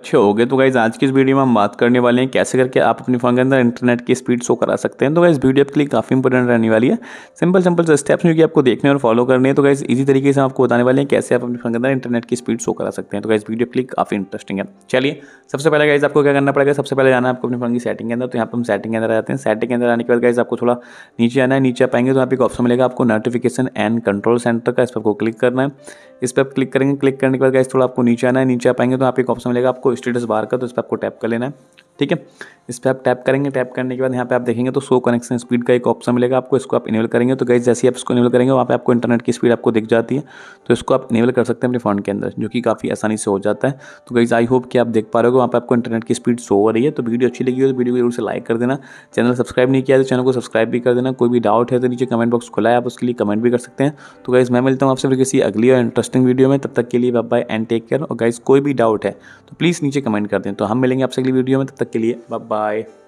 अच्छे हो गए तो गाइज़ आज की इस वीडियो में हम बात करने वाले हैं कैसे करके आप अपने फ़ोन के अंदर इंटरनेट की स्पीड शो करा सकते हैं तो गाइज़ वीडियो आपके लिए काफ़ी इंपॉर्टेंट रहने वाली है सिंपल सिंपल स्टेप्स जो कि आपको देखने और फॉलो करने हैं तो गाइज़ इसी तरीके से आपको बताने वाले हैं कैसे आप अपने फ़ोन के अंदर इंटरनेट की स्पीड शो करा सकते हैं तो गाइज़ वीडियो आपके लिए काफ़ी इंटरेस्टिंग है चलिए सबसे पहले गाइज़ आपको क्या करना पड़ेगा सबसे पहले जाना आपको अपने फ़ोन की सेटिंग के अंदर तो यहाँ पर हम सेटिंग के अंदर आते हैं सेटिंग के अंदर आने के बाद गाइज़ आपको थोड़ा नीचे आना है नीचे आ आएंगे तो यहाँ पर एक ऑप्शन मिलेगा आपको नोटिफिकेशन एंड कंट्रोल सेंटर का इस पर आपको क्लिक करना है इस पर आप क्लिक करेंगे क्लिक करने के बाद गाइस थोड़ा आपको नीचे आना है नीचे आ पाएंगे तो आप एक ऑप्शन मिलेगा आपको स्टेटस बार का तो इस पर आपको टैप कर लेना है ठीक है इस पर आप टैप करेंगे टैप करने के बाद यहाँ पे आप देखेंगे तो सो कनेक्शन स्पीड का एक ऑप्शन मिलेगा आपको इसको आप इनेबल करेंगे तो गई जैसे आप इसको इनेबल करेंगे वहाँ पे आपको इंटरनेट की स्पीड आपको दिख जाती है तो इसको आप इनेबल कर सकते हैं अपने फ़ोन के अंदर जो कि काफ़ी आसानी से हो जाता है तो गई आई होप कि आप देख पा रहे हो वहाँ पर आपको इंटरनेट की स्पीड शो हो रही है तो वीडियो अच्छी लगी हो तो वीडियो को जरूर से लाइक कर देना चैनल सब्सक्राइब नहीं किया तो चैनल को सब्सक्राइब भी कर देना कोई भी डाउट है तो नीचे कमेंट बॉक्स खुला है आप उसके लिए कमेंट भी कर सकते हैं तो गाइज़ मैं मिलता हूँ आपसे फिर किसी अगली और इंटरेस्टिंग वीडियो में तब तक के लिए बाय एंड टेक केयर और गाइज़ कोई भी डाउट है तो प्लीज़ नीचे कमेंट कर दें तो हम मिलेंगे आपसे अगली वीडियो में तब तक के लिए बाय Bye.